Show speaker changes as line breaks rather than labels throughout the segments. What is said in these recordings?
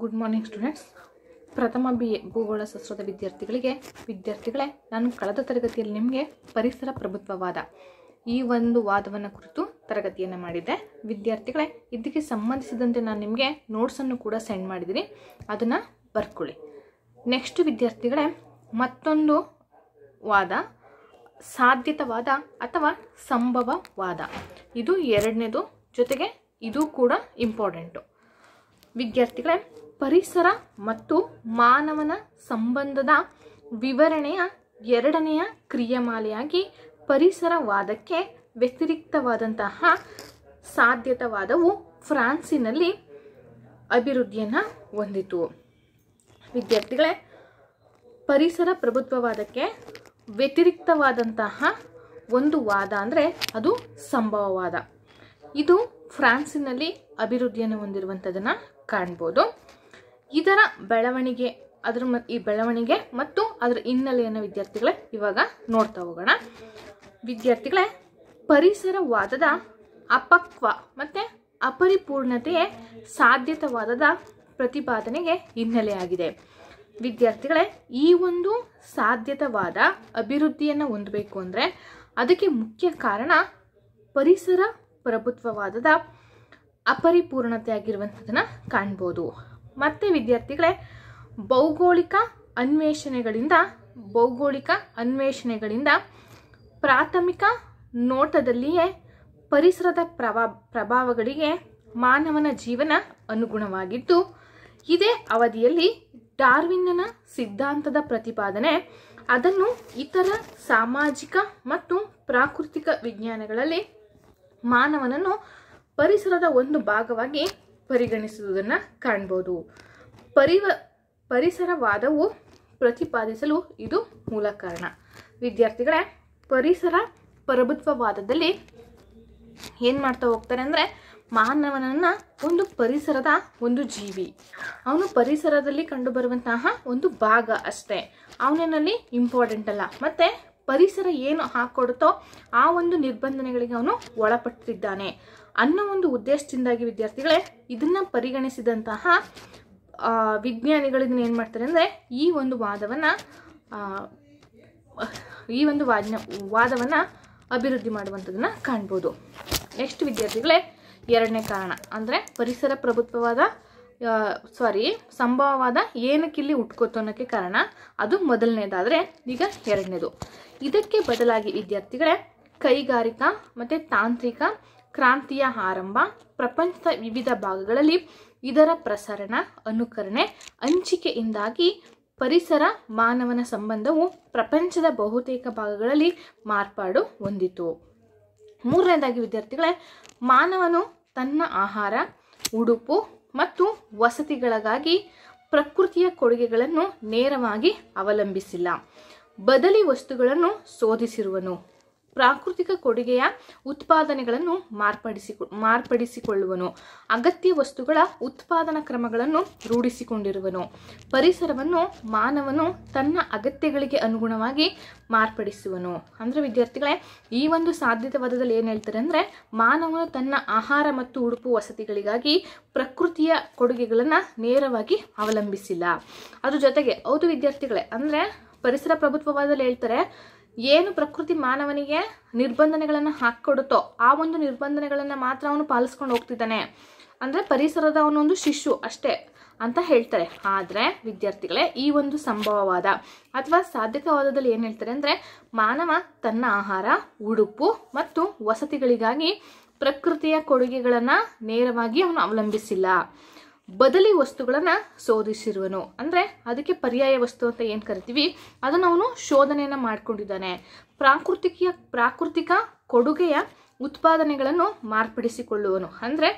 good morning students ಪ್ರಥಮ B A ಭೂಗೋಳ ಶಾಸ್ತ್ರದ ವಿದ್ಯಾರ್ಥಿಗಳಿಗೆ ವಿದ್ಯಾರ್ಥಿಗಳೇ ನಾನು ಕಳೆದ ತರಗತಿಯಲ್ಲಿ ನಿಮಗೆ ಪರಿಸರ ಪ್ರಭುತ್ವವಾದ ಈ ಒಂದು ವಾದವನ್ನು ಕುರಿತು ತರಗತಿಯನ್ನು ಮಾಡಿದ್ದೆ ವಿದ್ಯಾರ್ಥಿಗಳೇ ಇದಕ್ಕೆ ಸಂಬಂಧಿಸಿದಂತೆ ನಾನು ನಿಮಗೆ ನೋಟ್ಸನ್ನು ಕೂಡ ಸೆಂಡ್ ಮಾಡಿದ್ದೀನಿ ಅದನ್ನು ಬರ್ಕೊಳ್ಳಿ ನೆಕ್ಸ್ಟ್ ವಿದ್ಯಾರ್ಥಿಗಳೇ ಮತ್ತೊಂದು ವಾದ ಸಾಧ್ಯತವಾದ ಅಥವಾ ಸಂಭವವಾದ ಇದು ಎರಡನೇದು ಜೊತೆಗೆ ಇದು ಕೂಡ ಇಂಪಾರ್ಟೆಂಟು ವಿದ್ಯಾರ್ಥಿಗಳೇ ಪರಿಸರ ಮತ್ತು ಮಾನವನ ಸಂಬಂಧದ ವಿವರಣೆಯ ಎರಡನೆಯ ಕ್ರಿಯಮಾಲೆಯಾಗಿ ಪರಿಸರವಾದಕ್ಕೆ ವ್ಯತಿರಿಕ್ತವಾದಂತಹ ಸಾಧ್ಯತವಾದವು ಫ್ರಾನ್ಸಿನಲ್ಲಿ ಅಭಿವೃದ್ಧಿಯನ್ನು ಹೊಂದಿತು ವಿದ್ಯಾರ್ಥಿಗಳೇ ಪರಿಸರ ಪ್ರಭುತ್ವವಾದಕ್ಕೆ ವ್ಯತಿರಿಕ್ತವಾದಂತಹ ಒಂದು ವಾದ ಅಂದರೆ ಅದು ಸಂಭವವಾದ ಇದು ಫ್ರಾನ್ಸಿನಲ್ಲಿ ಅಭಿವೃದ್ಧಿಯನ್ನು ಹೊಂದಿರುವಂಥದ್ದನ್ನು ಕಾಣ್ಬೋದು ಇದರ ಬೆಳವಣಿಗೆ ಅದರ ಈ ಬೆಳವಣಿಗೆ ಮತ್ತು ಅದರ ಹಿನ್ನೆಲೆಯನ್ನು ವಿದ್ಯಾರ್ಥಿಗಳೇ ಇವಾಗ ನೋಡ್ತಾ ಹೋಗೋಣ ವಿದ್ಯಾರ್ಥಿಗಳೇ ಪರಿಸರವಾದದ ಅಪಕ್ವ ಮತ್ತು ಅಪರಿಪೂರ್ಣತೆಯೇ ಸಾಧ್ಯತವಾದದ ಪ್ರತಿಪಾದನೆಗೆ ಹಿನ್ನೆಲೆಯಾಗಿದೆ ವಿದ್ಯಾರ್ಥಿಗಳೇ ಈ ಒಂದು ಸಾಧ್ಯತವಾದ ಅಭಿವೃದ್ಧಿಯನ್ನು ಹೊಂದಬೇಕು ಅಂದರೆ ಅದಕ್ಕೆ ಮುಖ್ಯ ಕಾರಣ ಪರಿಸರ ಪ್ರಭುತ್ವವಾದದ ಅಪರಿಪೂರ್ಣತೆ ಆಗಿರುವಂಥದ್ದನ್ನು ಕಾಣ್ಬೋದು ಮತ್ತೆ ವಿದ್ಯಾರ್ಥಿಗಳೇ ಭೌಗೋಳಿಕ ಅನ್ವೇಷಣೆಗಳಿಂದ ಭೌಗೋಳಿಕ ಅನ್ವೇಷಣೆಗಳಿಂದ ಪ್ರಾಥಮಿಕ ನೋಟದಲ್ಲಿಯೇ ಪರಿಸರದ ಪ್ರಭಾ ಪ್ರಭಾವಗಳಿಗೆ ಮಾನವನ ಜೀವನ ಅನುಗುಣವಾಗಿದ್ದು ಇದೇ ಅವಧಿಯಲ್ಲಿ ಡಾರ್ವಿನ್ನನ ಸಿದ್ಧಾಂತದ ಪ್ರತಿಪಾದನೆ ಅದನ್ನು ಇತರ ಸಾಮಾಜಿಕ ಮತ್ತು ಪ್ರಾಕೃತಿಕ ವಿಜ್ಞಾನಗಳಲ್ಲಿ ಮಾನವನನ್ನು ಪರಿಸರದ ಒಂದು ಭಾಗವಾಗಿ ಪರಿಗಣಿಸುವುದನ್ನು ಕಾಣ್ಬೋದು ಪರಿವ ಪರಿಸರವಾದವು ಪ್ರತಿಪಾದಿಸಲು ಇದು ಮೂಲ ಕಾರಣ ವಿದ್ಯಾರ್ಥಿಗಳೇ ಪರಿಸರ ಪ್ರಭುತ್ವವಾದದಲ್ಲಿ ಏನು ಮಾಡ್ತಾ ಹೋಗ್ತಾರೆ ಅಂದರೆ ಮಾನವನನ್ನ ಒಂದು ಪರಿಸರದ ಒಂದು ಜೀವಿ ಅವನು ಪರಿಸರದಲ್ಲಿ ಕಂಡುಬರುವಂತಹ ಒಂದು ಭಾಗ ಅಷ್ಟೇ ಅವನಲ್ಲಿ ಇಂಪಾರ್ಟೆಂಟ್ ಅಲ್ಲ ಮತ್ತು ಪರಿಸರ ಏನು ಹಾಕೊಡುತ್ತೋ ಆ ಒಂದು ನಿರ್ಬಂಧನೆಗಳಿಗೆ ಅವನು ಒಳಪಟ್ಟಿದ್ದಾನೆ ಅನ್ನೋ ಒಂದು ಉದ್ದೇಶದಿಂದಾಗಿ ವಿದ್ಯಾರ್ಥಿಗಳೇ ಇದನ್ನು ಪರಿಗಣಿಸಿದಂತಹ ವಿಜ್ಞಾನಿಗಳು ಇದನ್ನ ಏನು ಮಾಡ್ತಾರೆ ಅಂದರೆ ಈ ಒಂದು ವಾದವನ್ನು ಈ ಒಂದು ವಾದ್ಯ ವಾದವನ್ನು ಅಭಿವೃದ್ಧಿ ಮಾಡುವಂಥದ್ದನ್ನು ಕಾಣ್ಬೋದು ನೆಕ್ಸ್ಟ್ ವಿದ್ಯಾರ್ಥಿಗಳೇ ಎರಡನೇ ಕಾರಣ ಅಂದರೆ ಪರಿಸರ ಪ್ರಭುತ್ವವಾದ ಸಾರಿ ಸಂಭವವಾದ ಏನಕ್ಕೆ ಇಲ್ಲಿ ಉಟ್ಕೋತು ಅನ್ನೋಕ್ಕೆ ಕಾರಣ ಅದು ಮೊದಲನೇದಾದರೆ ಈಗ ಎರಡನೇದು ಇದಕ್ಕೆ ಬದಲಾಗಿ ವಿದ್ಯಾರ್ಥಿಗಳೇ ಕೈಗಾರಿಕಾ ಮತ್ತು ತಾಂತ್ರಿಕ ಕ್ರಾಂತಿಯ ಆರಂಭ ಪ್ರಪಂಚದ ವಿವಿಧ ಭಾಗಗಳಲ್ಲಿ ಇದರ ಪ್ರಸರಣ ಅನುಕರಣೆ ಹಂಚಿಕೆಯಿಂದಾಗಿ ಪರಿಸರ ಮಾನವನ ಸಂಬಂಧವು ಪ್ರಪಂಚದ ಬಹುತೇಕ ಭಾಗಗಳಲ್ಲಿ ಮಾರ್ಪಾಡು ಹೊಂದಿತು ಮೂರನೇದಾಗಿ ವಿದ್ಯಾರ್ಥಿಗಳೇ ಮಾನವನು ತನ್ನ ಆಹಾರ ಉಡುಪು ಮತ್ತು ವಸತಿಗಳಿಗಾಗಿ ಪ್ರಕೃತಿಯ ಕೊಡುಗೆಗಳನ್ನು ನೇರವಾಗಿ ಅವಲಂಬಿಸಿಲ್ಲ ಬದಲಿ ವಸ್ತುಗಳನ್ನು ಶೋಧಿಸಿರುವನು ಪ್ರಾಕೃತಿಕ ಕೊಡುಗೆಯ ಉತ್ಪಾದನೆಗಳನ್ನು ಮಾರ್ಪಡಿಸಿ ಮಾರ್ಪಡಿಸಿಕೊಳ್ಳುವನು ಅಗತ್ಯ ವಸ್ತುಗಳ ಉತ್ಪಾದನಾ ಕ್ರಮಗಳನ್ನು ರೂಢಿಸಿಕೊಂಡಿರುವನು ಪರಿಸರವನ್ನು ಮಾನವನು ತನ್ನ ಅಗತ್ಯಗಳಿಗೆ ಅನುಗುಣವಾಗಿ ಮಾರ್ಪಡಿಸುವನು ಅಂದರೆ ವಿದ್ಯಾರ್ಥಿಗಳೇ ಈ ಒಂದು ಸಾಧ್ಯತಾವಾದದಲ್ಲಿ ಏನು ಹೇಳ್ತಾರೆ ಅಂದರೆ ಮಾನವನು ತನ್ನ ಆಹಾರ ಮತ್ತು ಉಡುಪು ವಸತಿಗಳಿಗಾಗಿ ಪ್ರಕೃತಿಯ ಕೊಡುಗೆಗಳನ್ನು ನೇರವಾಗಿ ಅವಲಂಬಿಸಿಲ್ಲ ಅದ್ರ ಜೊತೆಗೆ ಹೌದು ವಿದ್ಯಾರ್ಥಿಗಳೇ ಅಂದರೆ ಪರಿಸರ ಪ್ರಭುತ್ವವಾದಲ್ಲಿ ಹೇಳ್ತಾರೆ ಏನು ಪ್ರಕೃತಿ ಮಾನವನಿಗೆ ನಿರ್ಬಂಧನೆಗಳನ್ನು ಹಾಕಿಕೊಡುತ್ತೋ ಆ ಒಂದು ನಿರ್ಬಂಧನೆಗಳನ್ನು ಮಾತ್ರ ಅವನು ಪಾಲಿಸ್ಕೊಂಡು ಹೋಗ್ತಿದ್ದಾನೆ ಅಂದರೆ ಪರಿಸರದ ಅವನೊಂದು ಶಿಶು ಅಷ್ಟೇ ಅಂತ ಹೇಳ್ತಾರೆ ಆದರೆ ವಿದ್ಯಾರ್ಥಿಗಳೇ ಈ ಒಂದು ಸಂಭವವಾದ ಅಥವಾ ಸಾಧ್ಯತಾವಾದದಲ್ಲಿ ಏನು ಹೇಳ್ತಾರೆ ಅಂದರೆ ಮಾನವ ತನ್ನ ಆಹಾರ ಉಡುಪು ಮತ್ತು ವಸತಿಗಳಿಗಾಗಿ ಪ್ರಕೃತಿಯ ಕೊಡುಗೆಗಳನ್ನು ನೇರವಾಗಿ ಅವನು ಅವಲಂಬಿಸಿಲ್ಲ ಬದಲಿ ವಸ್ತುಗಳನ್ನ ಶೋಧಿಸಿರುವನು ಅಂದ್ರೆ ಅದಕ್ಕೆ ಪರ್ಯಾಯ ವಸ್ತು ಅಂತ ಏನು ಕರಿತೀವಿ ಅದನ್ನು ಅವನು ಶೋಧನೆಯನ್ನ ಮಾಡಿಕೊಂಡಿದ್ದಾನೆ ಪ್ರಾಕೃತಿಕ ಪ್ರಾಕೃತಿಕ ಕೊಡುಗೆಯ ಉತ್ಪಾದನೆಗಳನ್ನು ಮಾರ್ಪಡಿಸಿಕೊಳ್ಳುವನು ಅಂದ್ರೆ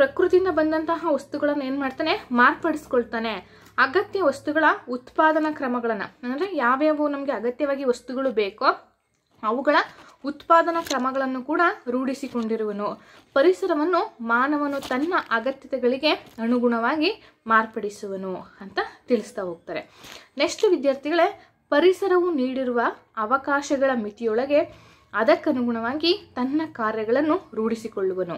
ಪ್ರಕೃತಿಯಿಂದ ಬಂದಂತಹ ವಸ್ತುಗಳನ್ನ ಏನು ಮಾಡ್ತಾನೆ ಮಾರ್ಪಡಿಸ್ಕೊಳ್ತಾನೆ ಅಗತ್ಯ ವಸ್ತುಗಳ ಉತ್ಪಾದನಾ ಕ್ರಮಗಳನ್ನ ಅಂದ್ರೆ ಯಾವ್ಯಾವ ನಮಗೆ ಅಗತ್ಯವಾಗಿ ವಸ್ತುಗಳು ಬೇಕೋ ಅವುಗಳ ಉತ್ಪಾದನಾ ಕ್ರಮಗಳನ್ನು ಕೂಡ ರೂಢಿಸಿಕೊಂಡಿರುವನು ಪರಿಸರವನ್ನು ಮಾನವನು ತನ್ನ ಅಗತ್ಯತೆಗಳಿಗೆ ಅನುಗುಣವಾಗಿ ಮಾರ್ಪಡಿಸುವನು ಅಂತ ತಿಳಿಸ್ತಾ ಹೋಗ್ತಾರೆ ನೆಕ್ಸ್ಟ್ ವಿದ್ಯಾರ್ಥಿಗಳೇ ಪರಿಸರವು ನೀಡಿರುವ ಅವಕಾಶಗಳ ಮಿತಿಯೊಳಗೆ ಅದಕ್ಕನುಗುಣವಾಗಿ ತನ್ನ ಕಾರ್ಯಗಳನ್ನು ರೂಢಿಸಿಕೊಳ್ಳುವನು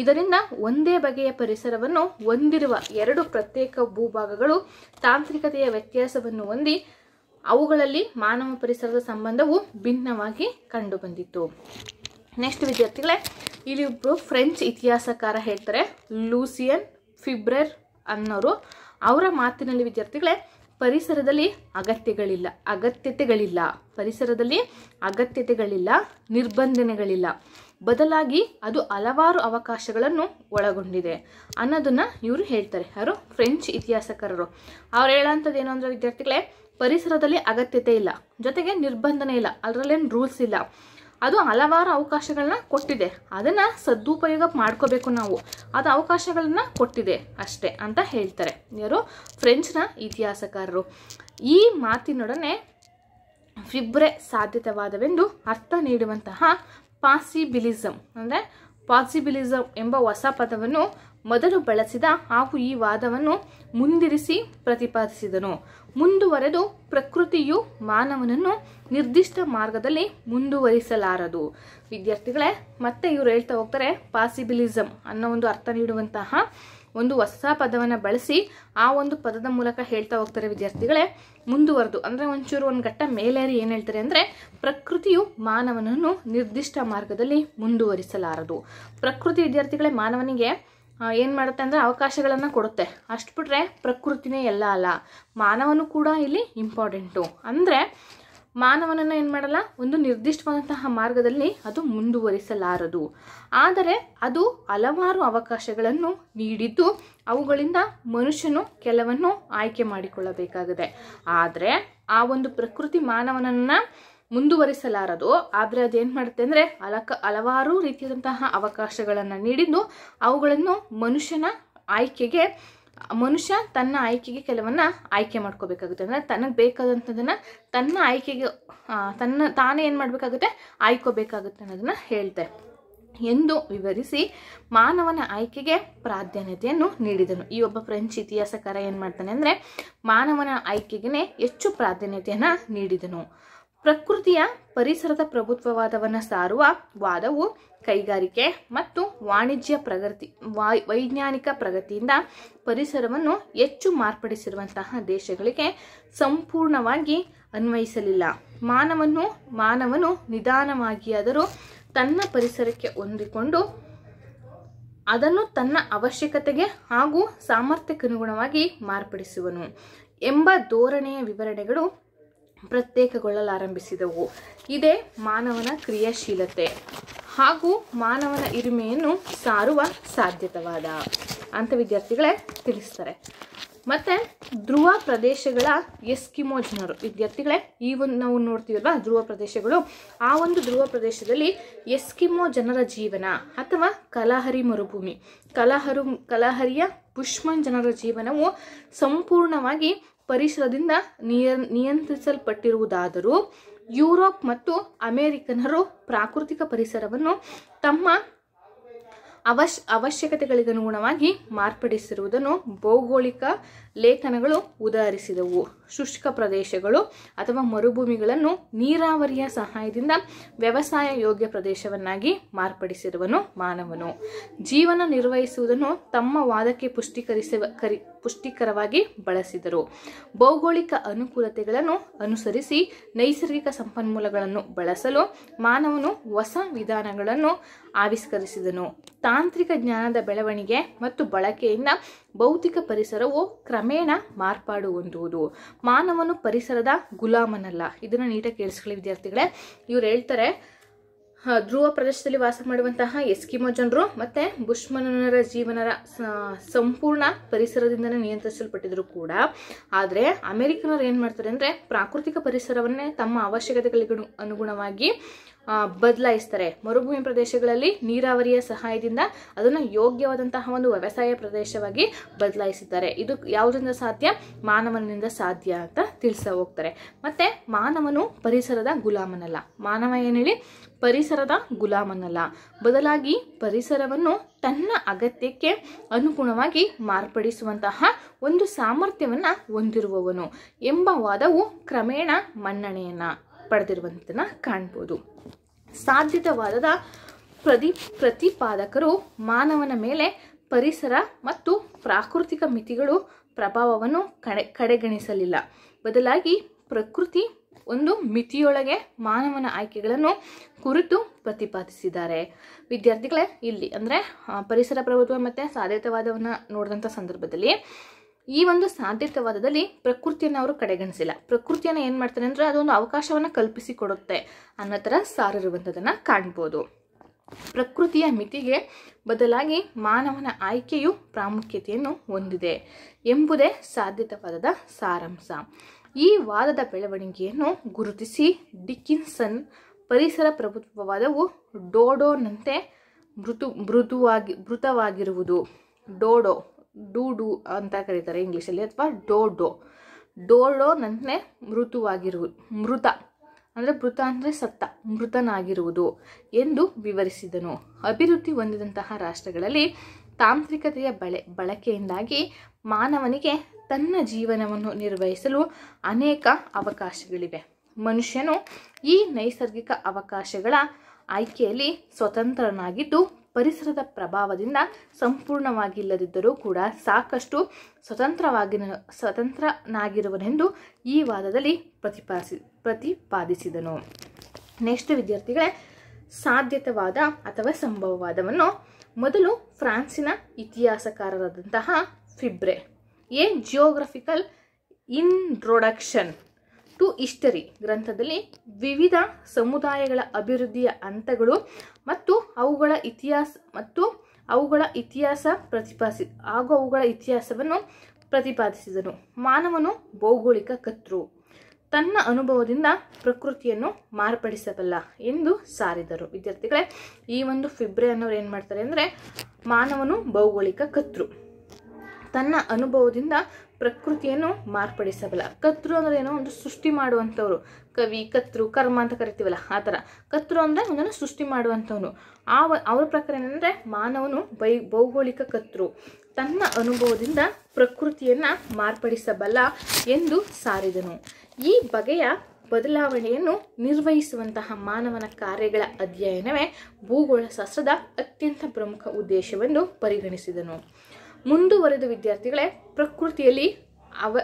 ಇದರಿಂದ ಒಂದೇ ಬಗೆಯ ಪರಿಸರವನ್ನು ಹೊಂದಿರುವ ಎರಡು ಪ್ರತ್ಯೇಕ ಭೂಭಾಗಗಳು ತಾಂತ್ರಿಕತೆಯ ವ್ಯತ್ಯಾಸವನ್ನು ಹೊಂದಿ ಅವುಗಳಲ್ಲಿ ಮಾನವ ಪರಿಸರದ ಸಂಬಂಧವು ಭಿನ್ನವಾಗಿ ಕಂಡುಬಂದಿತ್ತು ನೆಕ್ಸ್ಟ್ ವಿದ್ಯಾರ್ಥಿಗಳೇ ಇಲ್ಲಿ ಒಬ್ಬರು ಫ್ರೆಂಚ್ ಇತಿಹಾಸಕಾರ ಹೇಳ್ತಾರೆ ಲೂಸಿಯನ್ ಫಿಬ್ರರ್ ಅನ್ನೋರು ಅವರ ಮಾತಿನಲ್ಲಿ ವಿದ್ಯಾರ್ಥಿಗಳೇ ಪರಿಸರದಲ್ಲಿ ಅಗತ್ಯಗಳಿಲ್ಲ ಅಗತ್ಯತೆಗಳಿಲ್ಲ ಪರಿಸರದಲ್ಲಿ ಅಗತ್ಯತೆಗಳಿಲ್ಲ ನಿರ್ಬಂಧನೆಗಳಿಲ್ಲ ಬದಲಾಗಿ ಅದು ಹಲವಾರು ಅವಕಾಶಗಳನ್ನು ಒಳಗೊಂಡಿದೆ ಅನ್ನೋದನ್ನು ಇವರು ಹೇಳ್ತಾರೆ ಯಾರು ಫ್ರೆಂಚ್ ಇತಿಹಾಸಕಾರರು ಅವ್ರು ಹೇಳೋಂಥದ್ದು ಏನು ಅಂದರೆ ವಿದ್ಯಾರ್ಥಿಗಳೇ ಪರಿಸರದಲ್ಲಿ ಅಗತ್ಯತೆ ಇಲ್ಲ ಜೊತೆಗೆ ನಿರ್ಬಂಧನೆ ಇಲ್ಲ ಅದರಲ್ಲೇನು ರೂಲ್ಸ್ ಇಲ್ಲ ಅದು ಹಲವಾರು ಅವಕಾಶಗಳನ್ನ ಕೊಟ್ಟಿದೆ ಅದನ್ನು ಸದುಪಯೋಗ ಮಾಡ್ಕೋಬೇಕು ನಾವು ಅದು ಅವಕಾಶಗಳನ್ನ ಕೊಟ್ಟಿದೆ ಅಷ್ಟೇ ಅಂತ ಹೇಳ್ತಾರೆ ಯಾರು ಫ್ರೆಂಚ್ನ ಇತಿಹಾಸಕಾರರು ಈ ಮಾತಿನೊಡನೆ ಫಿಬ್ರೆ ಸಾಧ್ಯತವಾದವೆಂದು ಅರ್ಥ ನೀಡುವಂತಹ ಪಾಸಿಬಿಲಿಸಮ್ ಅಂದರೆ ಪಾಸಿಬಿಲಿಸಮ್ ಎಂಬ ಹೊಸ ಪದವನ್ನು ಮೊದಲು ಬಳಸಿದ ಹಾಗೂ ಈ ವಾದವನ್ನು ಮುಂದಿರಿಸಿ ಪ್ರತಿಪಾದಿಸಿದನು ಮುಂದುವರೆದು ಪ್ರಕೃತಿಯು ಮಾನವನನ್ನು ನಿರ್ದಿಷ್ಟ ಮಾರ್ಗದಲ್ಲಿ ಮುಂದುವರಿಸಲಾರದು ವಿದ್ಯಾರ್ಥಿಗಳೇ ಮತ್ತೆ ಇವರು ಹೇಳ್ತಾ ಹೋಗ್ತಾರೆ ಪಾಸಿಬಿಲಿಸಮ್ ಅನ್ನೋ ಒಂದು ಅರ್ಥ ನೀಡುವಂತಹ ಒಂದು ಹೊಸ ಪದವನ್ನು ಬಳಸಿ ಆ ಒಂದು ಪದದ ಮೂಲಕ ಹೇಳ್ತಾ ಹೋಗ್ತಾರೆ ವಿದ್ಯಾರ್ಥಿಗಳೇ ಮುಂದುವರೆದು ಅಂದರೆ ಒಂಚೂರು ಒಂದು ಘಟ್ಟ ಮೇಲೇರಿ ಏನು ಹೇಳ್ತಾರೆ ಅಂದರೆ ಪ್ರಕೃತಿಯು ಮಾನವನನ್ನು ನಿರ್ದಿಷ್ಟ ಮಾರ್ಗದಲ್ಲಿ ಮುಂದುವರಿಸಲಾರದು ಪ್ರಕೃತಿ ವಿದ್ಯಾರ್ಥಿಗಳೇ ಮಾನವನಿಗೆ ಏನು ಮಾಡುತ್ತೆ ಅಂದರೆ ಅವಕಾಶಗಳನ್ನು ಕೊಡುತ್ತೆ ಅಷ್ಟು ಬಿಟ್ಟರೆ ಪ್ರಕೃತಿನೇ ಎಲ್ಲ ಅಲ್ಲ ಮಾನವನು ಕೂಡ ಇಲ್ಲಿ ಇಂಪಾರ್ಟೆಂಟು ಅಂದರೆ ಮಾನವನನ್ನು ಏನು ಮಾಡಲ್ಲ ಒಂದು ನಿರ್ದಿಷ್ಟವಾದಂತಹ ಮಾರ್ಗದಲ್ಲಿ ಅದು ಮುಂದುವರಿಸಲಾರದು ಆದರೆ ಅದು ಹಲವಾರು ಅವಕಾಶಗಳನ್ನು ನೀಡಿದ್ದು ಅವುಗಳಿಂದ ಮನುಷ್ಯನು ಕೆಲವನ್ನು ಆಯ್ಕೆ ಮಾಡಿಕೊಳ್ಳಬೇಕಾಗಿದೆ ಆದರೆ ಆ ಒಂದು ಪ್ರಕೃತಿ ಮಾನವನನ್ನು ಮುಂದುವರಿಸಲಾರದು ಆದರೆ ಅದೇನು ಮಾಡುತ್ತೆ ಅಂದರೆ ಅಲಕ ಹಲವಾರು ರೀತಿಯಾದಂತಹ ಅವಕಾಶಗಳನ್ನು ನೀಡಿದ್ದು ಅವುಗಳನ್ನು ಮನುಷ್ಯನ ಆಯ್ಕೆಗೆ ಮನುಷ್ಯ ತನ್ನ ಆಯ್ಕೆಗೆ ಕೆಲವನ್ನ ಆಯ್ಕೆ ಮಾಡ್ಕೋಬೇಕಾಗುತ್ತೆ ಅಂದರೆ ತನಗೆ ಬೇಕಾದಂಥದ್ದನ್ನು ತನ್ನ ಆಯ್ಕೆಗೆ ತನ್ನ ತಾನೇ ಏನು ಮಾಡಬೇಕಾಗುತ್ತೆ ಆಯ್ಕೋಬೇಕಾಗುತ್ತೆ ಅನ್ನೋದನ್ನು ಹೇಳ್ತೆ ಎಂದು ವಿವರಿಸಿ ಮಾನವನ ಆಯ್ಕೆಗೆ ಪ್ರಾಧಾನ್ಯತೆಯನ್ನು ನೀಡಿದನು ಈ ಒಬ್ಬ ಫ್ರೆಂಚ್ ಇತಿಹಾಸಕಾರ ಏನು ಮಾಡ್ತಾನೆ ಅಂದರೆ ಮಾನವನ ಆಯ್ಕೆಗೆ ಹೆಚ್ಚು ಪ್ರಾಧಾನ್ಯತೆಯನ್ನು ನೀಡಿದನು ಪ್ರಕೃತಿಯ ಪರಿಸರದ ಪ್ರಭುತ್ವವಾದವನ್ನು ಸಾರುವ ವಾದವು ಕೈಗಾರಿಕೆ ಮತ್ತು ವಾಣಿಜ್ಯ ಪ್ರಗತಿ ವೈಜ್ಞಾನಿಕ ಪ್ರಗತಿಯಿಂದ ಪರಿಸರವನ್ನು ಹೆಚ್ಚು ಮಾರ್ಪಡಿಸಿರುವಂತಹ ದೇಶಗಳಿಗೆ ಸಂಪೂರ್ಣವಾಗಿ ಅನ್ವಯಿಸಲಿಲ್ಲ ಮಾನವನು ಮಾನವನು ನಿಧಾನವಾಗಿಯಾದರೂ ತನ್ನ ಪರಿಸರಕ್ಕೆ ಹೊಂದಿಕೊಂಡು ಅದನ್ನು ತನ್ನ ಅವಶ್ಯಕತೆಗೆ ಹಾಗೂ ಸಾಮರ್ಥ್ಯಕ್ಕನುಗುಣವಾಗಿ ಮಾರ್ಪಡಿಸುವನು ಎಂಬ ಧೋರಣೆಯ ವಿವರಣೆಗಳು ಪ್ರತ್ಯೇಕಗೊಳ್ಳಲಾರಂಭಿಸಿದವು ಇದೇ ಮಾನವನ ಕ್ರಿಯಾಶೀಲತೆ ಹಾಗೂ ಮಾನವನ ಇರಿಮೆಯನ್ನು ಸಾರುವ ಸಾಧ್ಯತವಾದ ಅಂತ ವಿದ್ಯಾರ್ಥಿಗಳೇ ತಿಳಿಸ್ತಾರೆ ಮತ್ತು ಧ್ರುವ ಪ್ರದೇಶಗಳ ಎಸ್ಕಿಮೋ ಜನರು ವಿದ್ಯಾರ್ಥಿಗಳೇ ಈ ಒಂದು ನಾವು ನೋಡ್ತೀವಲ್ವ ಧ್ರುವ ಪ್ರದೇಶಗಳು ಆ ಒಂದು ಧ್ರುವ ಪ್ರದೇಶದಲ್ಲಿ ಎಸ್ಕಿಮೋ ಜನರ ಜೀವನ ಅಥವಾ ಕಲಾಹರಿ ಮರುಭೂಮಿ ಕಲಹರು ಕಲಾಹರಿಯ ಪುಷ್ಮನ್ ಜನರ ಜೀವನವು ಸಂಪೂರ್ಣವಾಗಿ ಪರಿಸರದಿಂದ ನಿಯ ನಿಯಂತ್ರಿಸಲ್ಪಟ್ಟಿರುವುದಾದರೂ ಯುರೋಪ್ ಮತ್ತು ಅಮೆರಿಕನರು ಪ್ರಾಕೃತಿಕ ಪರಿಸರವನ್ನು ತಮ್ಮ ಅವಶ್ ಅವಶ್ಯಕತೆಗಳಿಗನುಗುಣವಾಗಿ ಮಾರ್ಪಡಿಸಿರುವುದನ್ನು ಭೌಗೋಳಿಕ ಲೇಖನಗಳು ಉದಾಹರಿಸಿದವು ಶುಷ್ಕ ಪ್ರದೇಶಗಳು ಅಥವಾ ಮರುಭೂಮಿಗಳನ್ನು ನೀರಾವರಿಯ ಸಹಾಯದಿಂದ ವ್ಯವಸಾಯ ಯೋಗ್ಯ ಪ್ರದೇಶವನ್ನಾಗಿ ಮಾರ್ಪಡಿಸಿರುವನು ಮಾನವನು ಜೀವನ ನಿರ್ವಹಿಸುವುದನ್ನು ತಮ್ಮ ವಾದಕ್ಕೆ ಪುಷ್ಟೀಕರಿಸ ಕರಿ ಪುಷ್ಟಿಕರವಾಗಿ ಬಳಸಿದರು ಭೌಗೋಳಿಕ ಅನುಕೂಲತೆಗಳನ್ನು ಅನುಸರಿಸಿ ನೈಸರ್ಗಿಕ ಸಂಪನ್ಮೂಲಗಳನ್ನು ಬಳಸಲು ಮಾನವನು ಹೊಸ ವಿಧಾನಗಳನ್ನು ಆವಿಷ್ಕರಿಸಿದನು ತಾಂತ್ರಿಕ ಜ್ಞಾನದ ಬೆಳವಣಿಗೆ ಮತ್ತು ಬಳಕೆಯಿಂದ ಭೌತಿಕ ಪರಿಸರವು ಕ್ರಮೇಣ ಮಾರ್ಪಾಡು ಹೊಂದುವುದು ಮಾನವನು ಪರಿಸರದ ಗುಲಾಮನಲ್ಲ ಇದನ್ನು ನೀಟಾಗಿ ಕೇಳಿಸ್ಕೊಳ್ಳಿ ವಿದ್ಯಾರ್ಥಿಗಳೇ ಇವ್ರು ಹೇಳ್ತಾರೆ ಧ್ರುವ ಪ್ರದೇಶದಲ್ಲಿ ವಾಸ ಮಾಡುವಂತಹ ಎಸ್ಕಿಮೋ ಜನರು ಮತ್ತು ಬುಷ್ಮನರ ಜೀವನರ ಸಂಪೂರ್ಣ ಪರಿಸರದಿಂದಲೇ ನಿಯಂತ್ರಿಸಲ್ಪಟ್ಟಿದ್ರು ಕೂಡ ಆದರೆ ಅಮೆರಿಕನವ್ರು ಏನು ಮಾಡ್ತಾರೆ ಅಂದರೆ ಪ್ರಾಕೃತಿಕ ಪರಿಸರವನ್ನೇ ತಮ್ಮ ಅವಶ್ಯಕತೆಗಳಿಗೆ ಅನುಗುಣವಾಗಿ ಬದಲಾಯಿಸ್ತಾರೆ ಮರುಭೂಮಿ ಪ್ರದೇಶಗಳಲ್ಲಿ ನೀರಾವರಿಯ ಸಹಾಯದಿಂದ ಅದನ್ನು ಯೋಗ್ಯವಾದಂತಹ ಒಂದು ವ್ಯವಸಾಯ ಪ್ರದೇಶವಾಗಿ ಬದಲಾಯಿಸಿದ್ದಾರೆ ಇದು ಯಾವುದರಿಂದ ಸಾಧ್ಯ ಮಾನವನಿಂದ ಸಾಧ್ಯ ಅಂತ ತಿಳಿಸ ಹೋಗ್ತಾರೆ ಮತ್ತೆ ಮಾನವನು ಪರಿಸರದ ಗುಲಾಮನಲ್ಲ ಮಾನವ ಏನೇಳಿ ಪರಿಸರದ ಗುಲಾಮನಲ್ಲ ಬದಲಾಗಿ ಪರಿಸರವನ್ನು ತನ್ನ ಅಗತ್ಯಕ್ಕೆ ಅನುಗುಣವಾಗಿ ಮಾರ್ಪಡಿಸುವಂತಹ ಒಂದು ಸಾಮರ್ಥ್ಯವನ್ನು ಹೊಂದಿರುವವನು ಎಂಬ ವಾದವು ಕ್ರಮೇಣ ಮನ್ನಣೆಯನ್ನು ಪಡೆದಿರುವಂತನ ಕಾಣ್ಬೋದು ಸಾಧ್ಯತವಾದದ ಪ್ರತಿ ಪ್ರತಿಪಾದಕರು ಮಾನವನ ಮೇಲೆ ಪರಿಸರ ಮತ್ತು ಪ್ರಾಕೃತಿಕ ಮಿತಿಗಳು ಪ್ರಭಾವವನ್ನು ಕಡೆ ಕಡೆಗಣಿಸಲಿಲ್ಲ ಬದಲಾಗಿ ಪ್ರಕೃತಿ ಒಂದು ಮಿತಿಯೊಳಗೆ ಮಾನವನ ಆಯ್ಕೆಗಳನ್ನು ಕುರಿತು ಪ್ರತಿಪಾದಿಸಿದ್ದಾರೆ ವಿದ್ಯಾರ್ಥಿಗಳೇ ಇಲ್ಲಿ ಅಂದರೆ ಪರಿಸರ ಪ್ರಭುತ್ವ ಮತ್ತು ಸಾಧ್ಯತವಾದವನ್ನು ನೋಡಿದಂಥ ಸಂದರ್ಭದಲ್ಲಿ ಈ ಒಂದು ಸಾಧ್ಯತವಾದದಲ್ಲಿ ಪ್ರಕೃತಿಯನ್ನು ಅವರು ಕಡೆಗಣಿಸಿಲ್ಲ ಪ್ರಕೃತಿಯನ್ನು ಏನು ಮಾಡ್ತಾರೆ ಅಂದರೆ ಅದೊಂದು ಅವಕಾಶವನ್ನು ಕಲ್ಪಿಸಿ ಕೊಡುತ್ತೆ ಅನ್ನೋ ಥರ ಸಾರಿರುವಂಥದ್ದನ್ನು ಕಾಣ್ಬೋದು ಪ್ರಕೃತಿಯ ಮಿತಿಗೆ ಬದಲಾಗಿ ಮಾನವನ ಆಯ್ಕೆಯು ಪ್ರಾಮುಖ್ಯತೆಯನ್ನು ಹೊಂದಿದೆ ಎಂಬುದೇ ಸಾಧ್ಯತವಾದದ ಸಾರಾಂಶ ಈ ವಾದದ ಬೆಳವಣಿಗೆಯನ್ನು ಗುರುತಿಸಿ ಡಿಕ್ಕಿನ್ಸನ್ ಪರಿಸರ ಪ್ರಭುತ್ವವಾದವು ಡೋಡೋನಂತೆ ಮೃದು ಮೃದುವಾಗಿ ಮೃತವಾಗಿರುವುದು ಡೋಡೋ ಡೂ ಡೂ ಅಂತ ಕರೀತಾರೆ ಇಂಗ್ಲೀಷಲ್ಲಿ ಅಥವಾ ಡೋ ಡೋ ಡೋ ನಂತೆ ಮೃತುವಾಗಿರುವುದು ಮೃತ ಅಂದರೆ ಮೃತ ಅಂದರೆ ಸತ್ತ ಮೃತನಾಗಿರುವುದು ಎಂದು ವಿವರಿಸಿದನು ಅಭಿವೃದ್ಧಿ ಹೊಂದಿದಂತಹ ರಾಷ್ಟ್ರಗಳಲ್ಲಿ ತಾಂತ್ರಿಕತೆಯ ಬಳೆ ಬಳಕೆಯಿಂದಾಗಿ ಮಾನವನಿಗೆ ತನ್ನ ಜೀವನವನ್ನು ನಿರ್ವಹಿಸಲು ಅನೇಕ ಅವಕಾಶಗಳಿವೆ ಮನುಷ್ಯನು ಈ ನೈಸರ್ಗಿಕ ಅವಕಾಶಗಳ ಆಯ್ಕೆಯಲ್ಲಿ ಸ್ವತಂತ್ರನಾಗಿದ್ದು ಪರಿಸರದ ಪ್ರಭಾವದಿಂದ ಸಂಪೂರ್ಣವಾಗಿಲ್ಲದಿದ್ದರೂ ಕೂಡ ಸಾಕಷ್ಟು ಸ್ವತಂತ್ರವಾಗಿ ಸ್ವತಂತ್ರನಾಗಿರುವನೆಂದು ಈ ವಾದದಲ್ಲಿ ಪ್ರತಿಪಾದಿಸಿ ಪ್ರತಿಪಾದಿಸಿದನು ನೆಕ್ಸ್ಟ್ ವಿದ್ಯಾರ್ಥಿಗಳೇ ಸಾಧ್ಯತವಾದ ಅಥವಾ ಸಂಭವವಾದವನ್ನು ಮೊದಲು ಫ್ರಾನ್ಸಿನ ಇತಿಹಾಸಕಾರರಾದಂತಹ Febvre a geographical introduction to history ಗ್ರಂಥದಲ್ಲಿ ವಿವಿಧ ಸಮುದಾಯಗಳ ಅಭಿವೃದ್ಧಿಯ ಹಂತಗಳು ಮತ್ತು ಅವುಗಳ ಇತಿಹಾಸ ಮತ್ತು ಅವುಗಳ ಇತಿಹಾಸ ಪ್ರತಿಪಾದಿಸಿ ಹಾಗೂ ಅವುಗಳ ಇತಿಹಾಸವನ್ನು ಪ್ರತಿಪಾದಿಸಿದನು ಮಾನವನು ಭೌಗೋಳಿಕ ಕತ್ರು ತನ್ನ ಅನುಭವದಿಂದ ಪ್ರಕೃತಿಯನ್ನು ಮಾರ್ಪಡಿಸಬಲ್ಲ ಎಂದು ಸಾರಿದರು ವಿದ್ಯಾರ್ಥಿಗಳೇ ಈ ಒಂದು ಫಿಬ್ರೆ ಅನ್ನೋರು ಏನು ಮಾಡ್ತಾರೆ ಅಂದರೆ ಮಾನವನು ಭೌಗೋಳಿಕ ಕತ್ರು ತನ್ನ ಅನುಭವದಿಂದ ಪ್ರಕೃತಿಯನ್ನು ಮಾರ್ಪಡಿಸಬಲ್ಲ ಕತ್ರು ಅಂದ್ರೆ ಏನೋ ಒಂದು ಸೃಷ್ಟಿ ಮಾಡುವಂಥವ್ರು ಕವಿ ಕತ್ರು ಕರ್ಮ ಅಂತ ಕರಿತೀವಲ್ಲ ಆ ಥರ ಕತ್ರು ಅಂದರೆ ಒಂದನ್ನು ಸೃಷ್ಟಿ ಮಾಡುವಂಥವನು ಆ ಅವರ ಪ್ರಕಾರ ಏನಂದರೆ ಮಾನವನು ಬೈ ಭೌಗೋಳಿಕ ಕತ್ರು ತನ್ನ ಅನುಭವದಿಂದ ಪ್ರಕೃತಿಯನ್ನು ಮಾರ್ಪಡಿಸಬಲ್ಲ ಎಂದು ಸಾರಿದನು ಈ ಬಗೆಯ ಬದಲಾವಣೆಯನ್ನು ನಿರ್ವಹಿಸುವಂತಹ ಮಾನವನ ಕಾರ್ಯಗಳ ಅಧ್ಯಯನವೇ ಭೂಗೋಳಶಾಸ್ತ್ರದ ಅತ್ಯಂತ ಪ್ರಮುಖ ಉದ್ದೇಶವೆಂದು ಪರಿಗಣಿಸಿದನು ಮುಂದುವರೆದ ವಿದ್ಯಾರ್ಥಿಗಳೇ ಪ್ರಕೃತಿಯಲ್ಲಿ ಅವ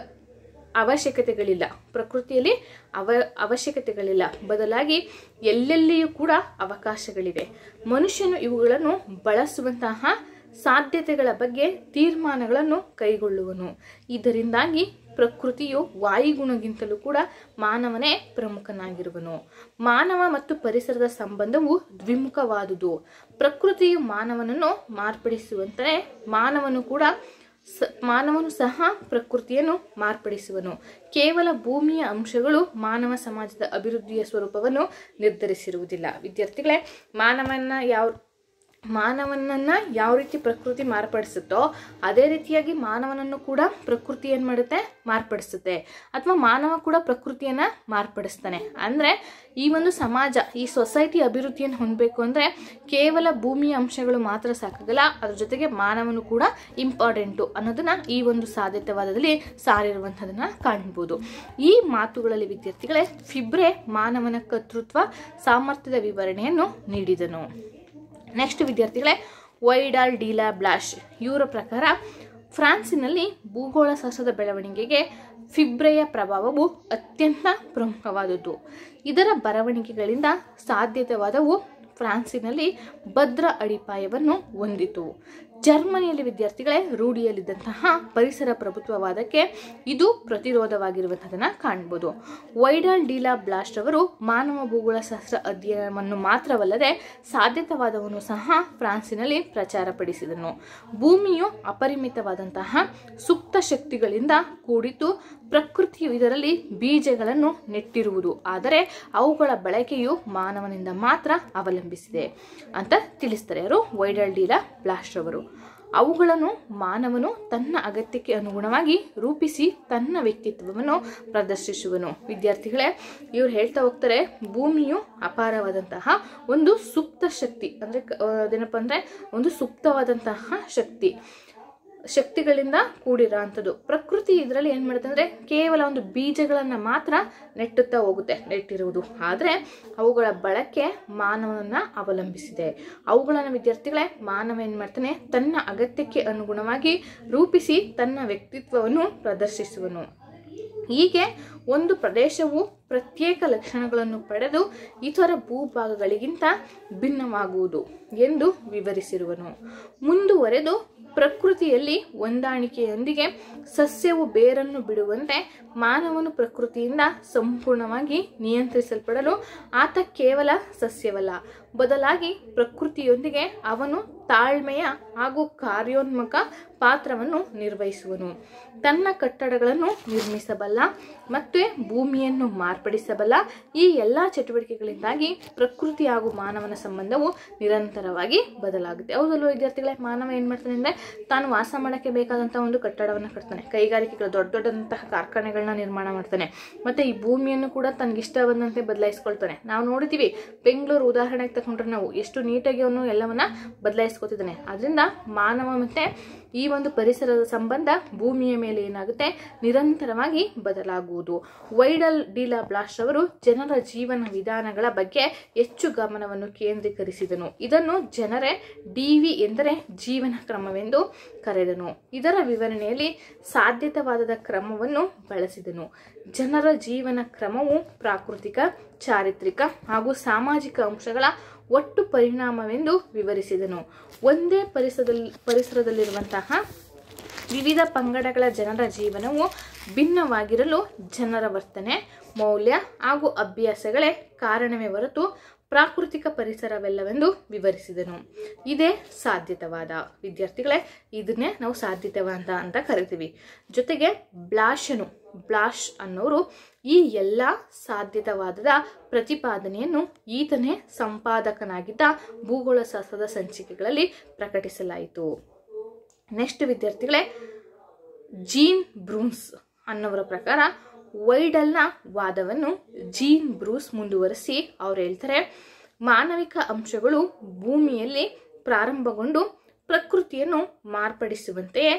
ಅವಶ್ಯಕತೆಗಳಿಲ್ಲ ಪ್ರಕೃತಿಯಲ್ಲಿ ಅವ ಅವಶ್ಯಕತೆಗಳಿಲ್ಲ ಬದಲಾಗಿ ಎಲ್ಲೆಲ್ಲಿಯೂ ಕೂಡ ಅವಕಾಶಗಳಿವೆ ಮನುಷ್ಯನು ಇವುಗಳನ್ನು ಬಳಸುವಂತಹ ಸಾಧ್ಯತೆಗಳ ಬಗ್ಗೆ ತೀರ್ಮಾನಗಳನ್ನು ಕೈಗೊಳ್ಳುವನು ಇದರಿಂದಾಗಿ ಪ್ರಕೃತಿಯು ವಾಯುಗುಣಗಿಂತಲೂ ಕೂಡ ಮಾನವನೇ ಪ್ರಮುಖನಾಗಿರುವನು ಮಾನವ ಮತ್ತು ಪರಿಸರದ ಸಂಬಂಧವು ದ್ವಿಮುಖವಾದುದು ಪ್ರಕೃತಿಯು ಮಾನವನನ್ನು ಮಾರ್ಪಡಿಸುವಂತೆ ಮಾನವನು ಕೂಡ ಸ ಮಾನವನು ಸಹ ಪ್ರಕೃತಿಯನ್ನು ಮಾರ್ಪಡಿಸುವನು ಕೇವಲ ಭೂಮಿಯ ಅಂಶಗಳು ಮಾನವ ಸಮಾಜದ ಅಭಿವೃದ್ಧಿಯ ಸ್ವರೂಪವನ್ನು ನಿರ್ಧರಿಸಿರುವುದಿಲ್ಲ ವಿದ್ಯಾರ್ಥಿಗಳೇ ಮಾನವನ ಯಾವ ಮಾನವನನ್ನು ಯಾವ ರೀತಿ ಪ್ರಕೃತಿ ಮಾರ್ಪಡಿಸುತ್ತೋ ಅದೇ ರೀತಿಯಾಗಿ ಮಾನವನನ್ನು ಕೂಡ ಪ್ರಕೃತಿ ಏನು ಮಾಡುತ್ತೆ ಮಾರ್ಪಡಿಸುತ್ತೆ ಅಥವಾ ಮಾನವ ಕೂಡ ಪ್ರಕೃತಿಯನ್ನು ಮಾರ್ಪಡಿಸ್ತಾನೆ ಅಂದರೆ ಈ ಒಂದು ಸಮಾಜ ಈ ಸೊಸೈಟಿ ಅಭಿವೃದ್ಧಿಯನ್ನು ಹೊಂದಬೇಕು ಅಂದರೆ ಕೇವಲ ಭೂಮಿಯ ಅಂಶಗಳು ಮಾತ್ರ ಸಾಕಾಗಲ್ಲ ಅದ್ರ ಜೊತೆಗೆ ಮಾನವನು ಕೂಡ ಇಂಪಾರ್ಟೆಂಟು ಅನ್ನೋದನ್ನು ಈ ಒಂದು ಸಾಧ್ಯತೆವಾದದಲ್ಲಿ ಸಾರಿರುವಂಥದ್ದನ್ನು ಕಾಣ್ಬೋದು ಈ ಮಾತುಗಳಲ್ಲಿ ವಿದ್ಯಾರ್ಥಿಗಳೇ ಫಿಬ್ರೆ ಮಾನವನ ಕರ್ತೃತ್ವ ಸಾಮರ್ಥ್ಯದ ವಿವರಣೆಯನ್ನು ನೀಡಿದನು ನೆಕ್ಸ್ಟ್ ವಿದ್ಯಾರ್ಥಿಗಳೇ ವೈಡಾಲ್ ಡೀಲಾ ಬ್ಲಾಶ್ ಇವರ ಪ್ರಕಾರ ಫ್ರಾನ್ಸಿನಲ್ಲಿ ಭೂಗೋಳಶಾಸ್ತ್ರದ ಬೆಳವಣಿಗೆಗೆ ಫಿಬ್ರೆಯ ಪ್ರಭಾವವು ಅತ್ಯಂತ ಪ್ರಮುಖವಾದದ್ದು ಇದರ ಬರವಣಿಗೆಗಳಿಂದ ಸಾಧ್ಯತೆವಾದವು ಫ್ರಾನ್ಸಿನಲ್ಲಿ ಭದ್ರ ಅಡಿಪಾಯವನ್ನು ಹೊಂದಿತು ಜರ್ಮನಿಯಲ್ಲಿ ವಿದ್ಯಾರ್ಥಿಗಳೇ ರೂಢಿಯಲ್ಲಿದ್ದಂತಹ ಪರಿಸರ ಪ್ರಭುತ್ವವಾದಕ್ಕೆ ಇದು ಪ್ರತಿರೋಧವಾಗಿರುವಂಥದ್ದನ್ನು ಕಾಣ್ಬೋದು ವೈಡಲ್ ಡೀಲಾ ಬ್ಲಾಸ್ಟ್ ಅವರು ಮಾನವ ಭೂಗೋಳಶಾಸ್ತ್ರ ಅಧ್ಯಯನವನ್ನು ಮಾತ್ರವಲ್ಲದೆ ಸಾಧ್ಯತವಾದವನ್ನು ಸಹ ಫ್ರಾನ್ಸಿನಲ್ಲಿ ಪ್ರಚಾರಪಡಿಸಿದನು ಭೂಮಿಯು ಅಪರಿಮಿತವಾದಂತಹ ಸುಪ್ತ ಶಕ್ತಿಗಳಿಂದ ಕೂಡಿದ್ದು ಪ್ರಕೃತಿಯು ಇದರಲ್ಲಿ ಬೀಜಗಳನ್ನು ನೆಟ್ಟಿರುವುದು ಆದರೆ ಅವುಗಳ ಬಳಕೆಯು ಮಾನವನಿಂದ ಮಾತ್ರ ಅವಲಂಬಿಸಿದೆ ಅಂತ ತಿಳಿಸ್ತಾರೆ ಅವರು ವೈಡಲ್ ಡೀಲಾ ಬ್ಲಾಸ್ಟ್ ಅವರು ಅವುಗಳನ್ನು ಮಾನವನು ತನ್ನ ಅಗತ್ಯಕ್ಕೆ ಅನುಗುಣವಾಗಿ ರೂಪಿಸಿ ತನ್ನ ವ್ಯಕ್ತಿತ್ವವನ್ನು ಪ್ರದರ್ಶಿಸುವನು ವಿದ್ಯಾರ್ಥಿಗಳೇ ಇವ್ರು ಹೇಳ್ತಾ ಹೋಗ್ತಾರೆ ಭೂಮಿಯು ಅಪಾರವಾದಂತಹ ಒಂದು ಸುಪ್ತ ಶಕ್ತಿ ಅಂದರೆ ಅದೇನಪ್ಪ ಅಂದರೆ ಒಂದು ಸುಪ್ತವಾದಂತಹ ಶಕ್ತಿ ಶಕ್ತಿಗಳಿಂದ ಕೂಡಿರೋ ಅಂಥದ್ದು ಪ್ರಕೃತಿ ಇದರಲ್ಲಿ ಏನು ಮಾಡುತ್ತೆ ಅಂದರೆ ಕೇವಲ ಒಂದು ಬೀಜಗಳನ್ನು ಮಾತ್ರ ನೆಟ್ಟುತ್ತಾ ಹೋಗುತ್ತೆ ನೆಟ್ಟಿರುವುದು ಆದರೆ ಅವುಗಳ ಬಳಕೆ ಮಾನವನನ್ನು ಅವಲಂಬಿಸಿದೆ ಅವುಗಳನ್ನು ವಿದ್ಯಾರ್ಥಿಗಳೇ ಮಾನವ ಏನು ಮಾಡ್ತಾನೆ ತನ್ನ ಅಗತ್ಯಕ್ಕೆ ಅನುಗುಣವಾಗಿ ರೂಪಿಸಿ ತನ್ನ ವ್ಯಕ್ತಿತ್ವವನ್ನು ಪ್ರದರ್ಶಿಸುವನು ಹೀಗೆ ಒಂದು ಪ್ರದೇಶವು ಪ್ರತ್ಯೇಕ ಲಕ್ಷಣಗಳನ್ನು ಪಡೆದು ಇತರ ಭೂಭಾಗಗಳಿಗಿಂತ ಭಿನ್ನವಾಗುವುದು ಎಂದು ವಿವರಿಸಿರುವನು ಮುಂದುವರೆದು ಪ್ರಕೃತಿಯಲ್ಲಿ ಹೊಂದಾಣಿಕೆಯೊಂದಿಗೆ ಸಸ್ಯವು ಬೇರನ್ನು ಬಿಡುವಂತೆ ಮಾನವನು ಪ್ರಕೃತಿಯಿಂದ ಸಂಪೂರ್ಣವಾಗಿ ನಿಯಂತ್ರಿಸಲ್ಪಡಲು ಆತ ಕೇವಲ ಸಸ್ಯವಲ್ಲ ಬದಲಾಗಿ ಪ್ರಕೃತಿಯೊಂದಿಗೆ ಅವನು ತಾಳ್ಮೆಯ ಹಾಗೂ ಕಾರ್ಯೋನ್ಮುಖ ಪಾತ್ರವನ್ನು ನಿರ್ವಹಿಸುವನು ತನ್ನ ಕಟ್ಟಡಗಳನ್ನು ನಿರ್ಮಿಸಬಲ್ಲ ಮತ್ತೆ ಮತ್ತು ಭೂಮಿಯನ್ನು ಮಾರ್ಪಡಿಸಬಲ್ಲ ಈ ಎಲ್ಲ ಚಟುವಟಿಕೆಗಳಿಂದಾಗಿ ಪ್ರಕೃತಿ ಹಾಗೂ ಮಾನವನ ಸಂಬಂಧವು ನಿರಂತರವಾಗಿ ಬದಲಾಗುತ್ತೆ ಹೌದಲ್ವ ವಿದ್ಯಾರ್ಥಿಗಳೇ ಮಾನವ ಏನು ಮಾಡ್ತಾನೆ ಅಂದರೆ ತಾನು ವಾಸ ಮಾಡೋಕ್ಕೆ ಬೇಕಾದಂಥ ಒಂದು ಕಟ್ಟಡವನ್ನು ಕಟ್ತಾನೆ ಕೈಗಾರಿಕೆಗಳು ದೊಡ್ಡ ದೊಡ್ಡದಂತಹ ಕಾರ್ಖಾನೆಗಳನ್ನ ನಿರ್ಮಾಣ ಮಾಡ್ತಾನೆ ಮತ್ತು ಈ ಭೂಮಿಯನ್ನು ಕೂಡ ತನಗಿಷ್ಟ ಬಂದಂತೆ ಬದಲಾಯಿಸ್ಕೊಳ್ತಾನೆ ನಾವು ನೋಡಿದ್ದೀವಿ ಬೆಂಗಳೂರು ಉದಾಹರಣೆಗೆ ತಗೊಂಡ್ರೆ ನಾವು ಎಷ್ಟು ನೀಟಾಗಿ ಅವನು ಎಲ್ಲವನ್ನ ಬದಲಾಯಿಸ್ಕೊತಿದ್ದಾನೆ ಅದರಿಂದ ಮಾನವ ಮತ್ತು ಈ ಒಂದು ಪರಿಸರದ ಸಂಬಂಧ ಭೂಮಿಯ ಮೇಲೆ ಏನಾಗುತ್ತೆ ನಿರಂತರವಾಗಿ ಬದಲಾಗುವುದು ವೈಡಲ್ ಡೀಲಾ ಬ್ಲಾಸ್ಟ್ ಅವರು ಜನರ ಜೀವನ ವಿಧಾನಗಳ ಬಗ್ಗೆ ಹೆಚ್ಚು ಗಮನವನ್ನು ಕೇಂದ್ರೀಕರಿಸಿದನು ಇದನ್ನು ಜನರೇ ಡಿವಿ ಎಂದರೆ ಜೀವನ ಕ್ರಮವೆಂದು ಕರೆದನು ಇದರ ವಿವರಣೆಯಲ್ಲಿ ಸಾಧ್ಯತವಾದ ಕ್ರಮವನ್ನು ಬಳಸಿದನು ಜನರ ಜೀವನ ಕ್ರಮವು ಪ್ರಾಕೃತಿಕ ಚಾರಿತ್ರಿಕ ಹಾಗೂ ಸಾಮಾಜಿಕ ಅಂಶಗಳ ಒಟ್ಟು ಪರಿಣಾಮವೆಂದು ವಿವರಿಸಿದನು ಒಂದೇ ಪರಿಸರದಲ್ಲಿ ಪರಿಸರದಲ್ಲಿರುವಂತಹ ವಿವಿಧ ಪಂಗಡಗಳ ಜನರ ಜೀವನವು ಭಿನ್ನವಾಗಿರಲು ಜನರ ವರ್ತನೆ ಮೌಲ್ಯ ಹಾಗೂ ಅಭ್ಯಾಸಗಳೇ ಕಾರಣವೇ ಹೊರತು ಪ್ರಾಕೃತಿಕ ಪರಿಸರವೆಲ್ಲವೆಂದು ವಿವರಿಸಿದನು ಇದೇ ಸಾಧ್ಯತವಾದ ವಿದ್ಯಾರ್ಥಿಗಳೇ ಇದನ್ನೇ ನಾವು ಸಾಧ್ಯತವಾದ ಅಂತ ಕರಿತೀವಿ ಜೊತೆಗೆ ಬ್ಲಾಶನು ಬ್ಲಾಶ್ ಅನ್ನೋರು ಈ ಎಲ್ಲ ಸಾಧ್ಯತವಾದದ ಪ್ರತಿಪಾದನೆಯನ್ನು ಈತನೇ ಸಂಪಾದಕನಾಗಿದ್ದ ಭೂಗೋಳಶಾಸ್ತ್ರದ ಸಂಚಿಕೆಗಳಲ್ಲಿ ಪ್ರಕಟಿಸಲಾಯಿತು ನೆಕ್ಸ್ಟ್ ವಿದ್ಯಾರ್ಥಿಗಳೇ ಜೀನ್ ಬ್ರೂನ್ಸ್ ಅನ್ನೋರ ಪ್ರಕಾರ ವೈಡಲ್ನ ವಾದವನ್ನು ಜೀನ್ ಬ್ರೂಸ್ ಮುಂದುವರೆಸಿ ಅವ್ರು ಹೇಳ್ತಾರೆ ಮಾನವಿಕ ಅಂಶಗಳು ಭೂಮಿಯಲ್ಲಿ ಪ್ರಾರಂಭಗೊಂಡು ಪ್ರಕೃತಿಯನ್ನು ಮಾರ್ಪಡಿಸುವಂತೆಯೇ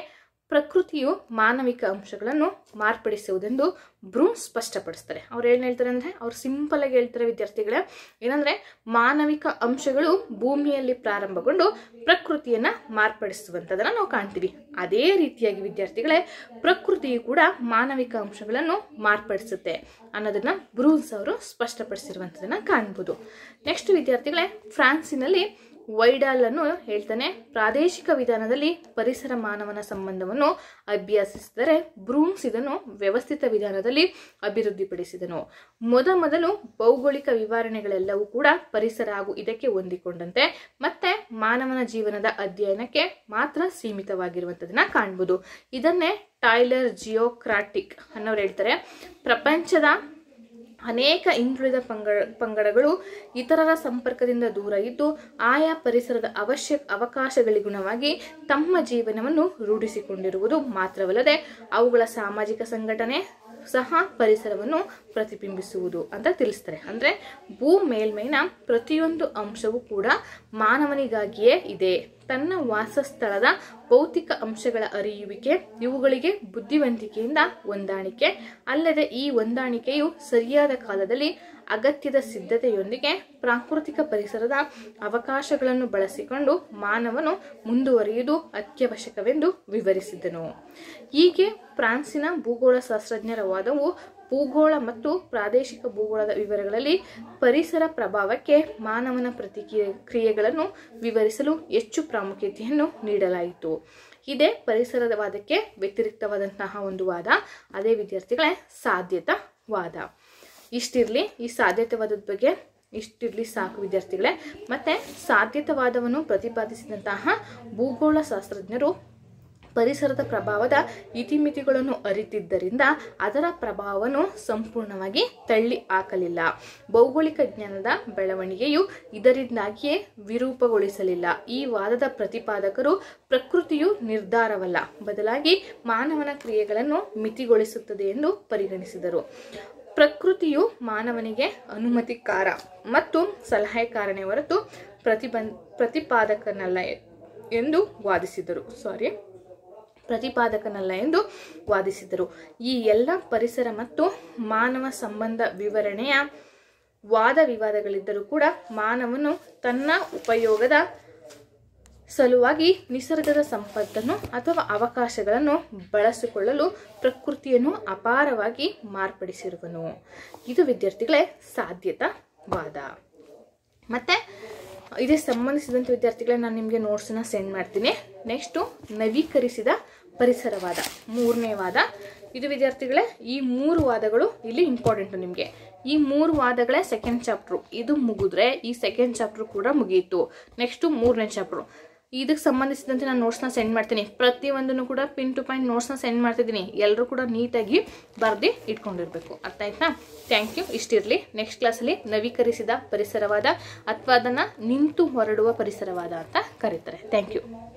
ಪ್ರಕೃತಿಯು ಮಾನವಿಕ ಅಂಶಗಳನ್ನು ಮಾರ್ಪಡಿಸುವುದೆಂದು ಬ್ರೂಮ್ ಸ್ಪಷ್ಟಪಡಿಸ್ತಾರೆ ಅವ್ರು ಏನು ಹೇಳ್ತಾರೆ ಅಂದರೆ ಅವ್ರು ಸಿಂಪಲಾಗಿ ಹೇಳ್ತಾರೆ ವಿದ್ಯಾರ್ಥಿಗಳೇ ಏನಂದರೆ ಮಾನವಿಕ ಅಂಶಗಳು ಭೂಮಿಯಲ್ಲಿ ಪ್ರಾರಂಭಗೊಂಡು ಪ್ರಕೃತಿಯನ್ನು ಮಾರ್ಪಡಿಸುವಂಥದ್ದನ್ನು ನಾವು ಕಾಣ್ತೀವಿ ಅದೇ ರೀತಿಯಾಗಿ ವಿದ್ಯಾರ್ಥಿಗಳೇ ಪ್ರಕೃತಿಯು ಕೂಡ ಮಾನವಿಕ ಅಂಶಗಳನ್ನು ಮಾರ್ಪಡಿಸುತ್ತೆ ಅನ್ನೋದನ್ನು ಬ್ರೂನ್ಸ್ ಅವರು ಸ್ಪಷ್ಟಪಡಿಸಿರುವಂಥದ್ದನ್ನು ಕಾಣ್ಬೋದು ನೆಕ್ಸ್ಟ್ ವಿದ್ಯಾರ್ಥಿಗಳೇ ಫ್ರಾನ್ಸಿನಲ್ಲಿ ವೈಡಾಲ್ ಅನ್ನು ಹೇಳ್ತಾನೆ ಪ್ರಾದೇಶಿಕ ವಿಧಾನದಲ್ಲಿ ಪರಿಸರ ಮಾನವನ ಸಂಬಂಧವನ್ನು ಅಭ್ಯಾಸಿಸಿದರೆ ಬ್ರೂಮ್ಸ್ ಇದನ್ನು ವ್ಯವಸ್ಥಿತ ವಿಧಾನದಲ್ಲಿ ಅಭಿವೃದ್ಧಿಪಡಿಸಿದನು ಮೊದಮೊದಲು ಭೌಗೋಳಿಕ ವಿವರಣೆಗಳೆಲ್ಲವೂ ಕೂಡ ಪರಿಸರ ಹಾಗೂ ಇದಕ್ಕೆ ಹೊಂದಿಕೊಂಡಂತೆ ಮತ್ತೆ ಮಾನವನ ಜೀವನದ ಅಧ್ಯಯನಕ್ಕೆ ಮಾತ್ರ ಸೀಮಿತವಾಗಿರುವಂಥದನ್ನ ಕಾಣ್ಬೋದು ಇದನ್ನೇ ಟೈಲರ್ ಜಿಯೋಕ್ರಾಟಿಕ್ ಅನ್ನೋರು ಹೇಳ್ತಾರೆ ಪ್ರಪಂಚದ ಅನೇಕ ಹಿಂದುಳಿದ ಪಂಗಡ ಪಂಗಡಗಳು ಇತರರ ಸಂಪರ್ಕದಿಂದ ದೂರ ಇದ್ದು ಆಯಾ ಪರಿಸರದ ಅವಶ್ಯ ಅವಕಾಶಗಳಿಗುಣವಾಗಿ ತಮ್ಮ ಜೀವನವನ್ನು ರೂಢಿಸಿಕೊಂಡಿರುವುದು ಮಾತ್ರವಲ್ಲದೆ ಅವುಗಳ ಸಾಮಾಜಿಕ ಸಂಘಟನೆ ಸಹ ಪರಿಸರವನ್ನು ಪ್ರತಿಬಿಂಬಿಸುವುದು ಅಂತ ತಿಳಿಸ್ತಾರೆ ಅಂದರೆ ಭೂ ಮೇಲ್ಮೈನ ಪ್ರತಿಯೊಂದು ಅಂಶವೂ ಕೂಡ ಮಾನವನಿಗಾಗಿಯೇ ಇದೆ ತನ್ನ ವಾಸಸ್ಥಳದ ಭೌತಿಕ ಅಂಶಗಳ ಅರಿಯುವಿಕೆ ಇವುಗಳಿಗೆ ಬುದ್ಧಿವಂತಿಕೆಯಿಂದ ಹೊಂದಾಣಿಕೆ ಅಲ್ಲದೆ ಈ ಹೊಂದಾಣಿಕೆಯು ಸರಿಯಾದ ಕಾಲದಲ್ಲಿ ಅಗತ್ಯದ ಸಿದ್ಧತೆಯೊಂದಿಗೆ ಪ್ರಾಕೃತಿಕ ಪರಿಸರದ ಅವಕಾಶಗಳನ್ನು ಬಳಸಿಕೊಂಡು ಮಾನವನು ಮುಂದುವರಿಯುವುದು ಅತ್ಯವಶ್ಯಕವೆಂದು ವಿವರಿಸಿದನು ಹೀಗೆ ಫ್ರಾನ್ಸಿನ ಭೂಗೋಳ ಶಾಸ್ತ್ರಜ್ಞರ ವಾದವು ಭೂಗೋಳ ಮತ್ತು ಪ್ರಾದೇಶಿಕ ಭೂಗೋಳದ ವಿವರಗಳಲ್ಲಿ ಪರಿಸರ ಪ್ರಭಾವಕ್ಕೆ ಮಾನವನ ಪ್ರತಿಕ್ರಿಯೆ ಕ್ರಿಯೆಗಳನ್ನು ವಿವರಿಸಲು ಹೆಚ್ಚು ಪ್ರಾಮುಖ್ಯತೆಯನ್ನು ನೀಡಲಾಯಿತು ಇದೇ ಪರಿಸರದ ವಾದಕ್ಕೆ ವ್ಯತಿರಿಕ್ತವಾದಂತಹ ಒಂದು ವಾದ ಅದೇ ವಿದ್ಯಾರ್ಥಿಗಳೇ ಸಾಧ್ಯತಾ ವಾದ ಇಷ್ಟಿರಲಿ ಈ ಸಾಧ್ಯತೆವಾದದ ಬಗ್ಗೆ ಇಷ್ಟಿರಲಿ ಸಾಕು ವಿದ್ಯಾರ್ಥಿಗಳೇ ಮತ್ತೆ ಸಾಧ್ಯತೆವಾದವನ್ನು ಪ್ರತಿಪಾದಿಸಿದಂತಹ ಭೂಗೋಳ ಶಾಸ್ತ್ರಜ್ಞರು ಪರಿಸರದ ಪ್ರಭಾವದ ಇತಿಮಿತಿಗಳನ್ನು ಅರಿತಿದ್ದರಿಂದ ಅದರ ಪ್ರಭಾವವನ್ನು ಸಂಪೂರ್ಣವಾಗಿ ತಳ್ಳಿ ಹಾಕಲಿಲ್ಲ ಭೌಗೋಳಿಕ ಜ್ಞಾನದ ಬೆಳವಣಿಗೆಯು ಇದರಿಂದಾಗಿಯೇ ವಿರೂಪಗೊಳಿಸಲಿಲ್ಲ ಈ ವಾದದ ಪ್ರತಿಪಾದಕರು ಪ್ರಕೃತಿಯು ನಿರ್ಧಾರವಲ್ಲ ಬದಲಾಗಿ ಮಾನವನ ಕ್ರಿಯೆಗಳನ್ನು ಮಿತಿಗೊಳಿಸುತ್ತದೆ ಎಂದು ಪರಿಗಣಿಸಿದರು ಪ್ರಕೃತಿಯು ಮಾನವನಿಗೆ ಅನುಮತಿಕಾರ ಮತ್ತು ಸಲಹೆಕಾರನೇ ಹೊರತು ಪ್ರತಿಬಂಧ ಪ್ರತಿಪಾದಕನಲ್ಲ ಎಂದು ವಾದಿಸಿದರು ಸಾರಿ ಪ್ರತಿಪಾದಕನಲ್ಲ ಎಂದು ವಾದಿಸಿದರು ಈ ಎಲ್ಲ ಪರಿಸರ ಮತ್ತು ಮಾನವ ಸಂಬಂಧ ವಿವರಣೆಯ ವಾದ ವಿವಾದಗಳಿದ್ದರೂ ಕೂಡ ಮಾನವನು ತನ್ನ ಉಪಯೋಗದ ಸಲುವಾಗಿ ನಿಸರ್ಗದ ಸಂಪತ್ತನ್ನು ಅಥವಾ ಅವಕಾಶಗಳನ್ನು ಬಳಸಿಕೊಳ್ಳಲು ಪ್ರಕೃತಿಯನ್ನು ಅಪಾರವಾಗಿ ಮಾರ್ಪಡಿಸಿರುವನು ಇದು ವಿದ್ಯಾರ್ಥಿಗಳೇ ಸಾಧ್ಯತಾವಾದ ಮತ್ತೆ ಇದೇ ಸಂಬಂಧಿಸಿದಂಥ ವಿದ್ಯಾರ್ಥಿಗಳೇ ನಾನು ನಿಮಗೆ ನೋಟ್ಸನ್ನ ಸೆಂಡ್ ಮಾಡ್ತೀನಿ ನೆಕ್ಸ್ಟು ನವೀಕರಿಸಿದ ಪರಿಸರವಾದ ಮೂರನೇ ವಾದ ಇದು ವಿದ್ಯಾರ್ಥಿಗಳೇ ಈ ಮೂರು ವಾದಗಳು ಇಲ್ಲಿ ಇಂಪಾರ್ಟೆಂಟು ನಿಮಗೆ ಈ ಮೂರು ವಾದಗಳೇ ಸೆಕೆಂಡ್ ಚಾಪ್ಟ್ರು ಇದು ಮುಗಿದ್ರೆ ಈ ಸೆಕೆಂಡ್ ಚಾಪ್ಟ್ರು ಕೂಡ ಮುಗಿಯಿತು ನೆಕ್ಸ್ಟು ಮೂರನೇ ಚಾಪ್ಟ್ರು ಇದಕ್ಕೆ ಸಂಬಂಧಿಸಿದಂತೆ ನಾನು ನೋಟ್ಸ್ನ ಸೆಂಡ್ ಮಾಡ್ತೀನಿ ಪ್ರತಿಯೊಂದನ್ನು ಕೂಡ ಪಿನ್ ಟು ಪಾಯಿಂಟ್ ನೋಟ್ಸ್ನ ಸೆಂಡ್ ಮಾಡ್ತಿದ್ದೀನಿ ಎಲ್ಲರೂ ಕೂಡ ನೀಟಾಗಿ ಬರೆದು ಇಟ್ಕೊಂಡಿರಬೇಕು ಅರ್ಥ ಆಯ್ತಾ ಥ್ಯಾಂಕ್ ಯು ಇಷ್ಟಿರಲಿ ನೆಕ್ಸ್ಟ್ ಕ್ಲಾಸಲ್ಲಿ ನವೀಕರಿಸಿದ ಪರಿಸರವಾದ ಅಥವಾ ಅದನ್ನು ನಿಂತು ಹೊರಡುವ ಪರಿಸರವಾದ ಅಂತ ಕರೀತಾರೆ ಥ್ಯಾಂಕ್ ಯು